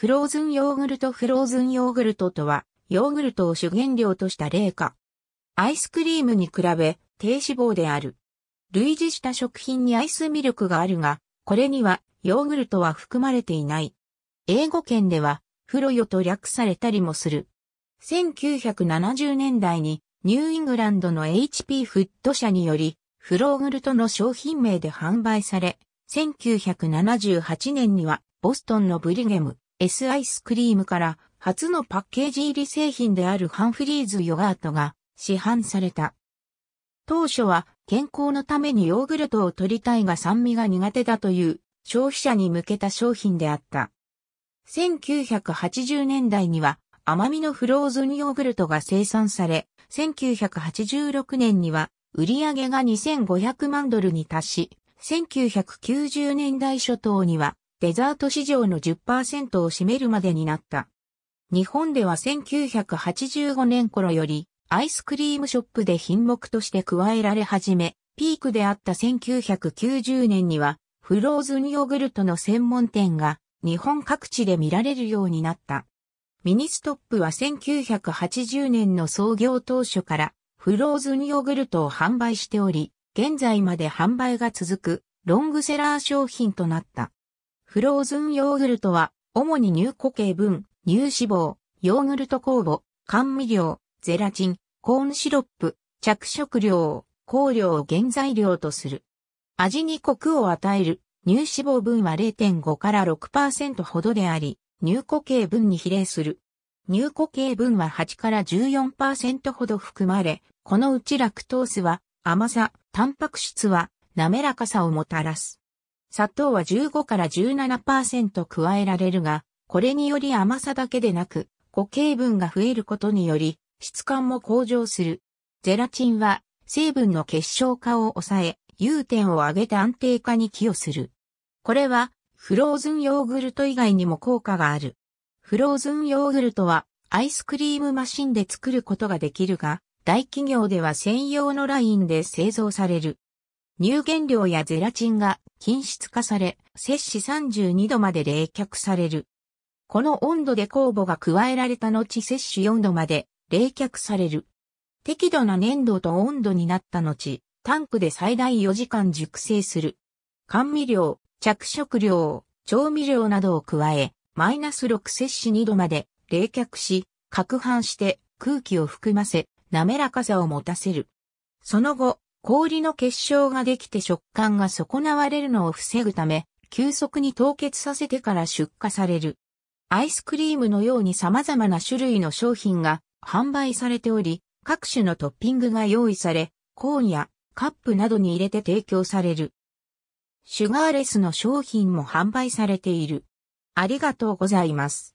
フローズンヨーグルトフローズンヨーグルトとは、ヨーグルトを主原料とした冷化。アイスクリームに比べ、低脂肪である。類似した食品にアイスミルクがあるが、これにはヨーグルトは含まれていない。英語圏では、フロヨと略されたりもする。1970年代にニューイングランドの HP フット社により、フローグルトの商品名で販売され、1978年にはボストンのブリゲム、S アイスクリームから初のパッケージ入り製品であるハンフリーズヨガートが市販された。当初は健康のためにヨーグルトを取りたいが酸味が苦手だという消費者に向けた商品であった。1980年代には甘みのフローズンヨーグルトが生産され、1986年には売上が2500万ドルに達し、1990年代初頭にはデザート市場の10%を占めるまでになった。日本では1985年頃よりアイスクリームショップで品目として加えられ始め、ピークであった1990年にはフローズンヨーグルトの専門店が日本各地で見られるようになった。ミニストップは1980年の創業当初からフローズンヨーグルトを販売しており、現在まで販売が続くロングセラー商品となった。フローズンヨーグルトは、主に乳固形分、乳脂肪、ヨーグルト酵母、甘味料、ゼラチン、コーンシロップ、着色料、香料を原材料とする。味にコクを与える乳脂肪分は0.5から6%ほどであり、乳固形分に比例する。乳固形分は8から14%ほど含まれ、このうちラクトースは甘さ、タンパク質は滑らかさをもたらす。砂糖は15から17%加えられるが、これにより甘さだけでなく、固形分が増えることにより、質感も向上する。ゼラチンは、成分の結晶化を抑え、融点を上げて安定化に寄与する。これは、フローズンヨーグルト以外にも効果がある。フローズンヨーグルトは、アイスクリームマシンで作ることができるが、大企業では専用のラインで製造される。乳原料やゼラチンが品質化され、摂氏32度まで冷却される。この温度で酵母が加えられた後摂氏4度まで冷却される。適度な粘度と温度になった後、タンクで最大4時間熟成する。甘味料、着色料、調味料などを加え、マイナス6摂氏2度まで冷却し、攪拌して空気を含ませ、滑らかさを持たせる。その後、氷の結晶ができて食感が損なわれるのを防ぐため、急速に凍結させてから出荷される。アイスクリームのように様々な種類の商品が販売されており、各種のトッピングが用意され、コーンやカップなどに入れて提供される。シュガーレスの商品も販売されている。ありがとうございます。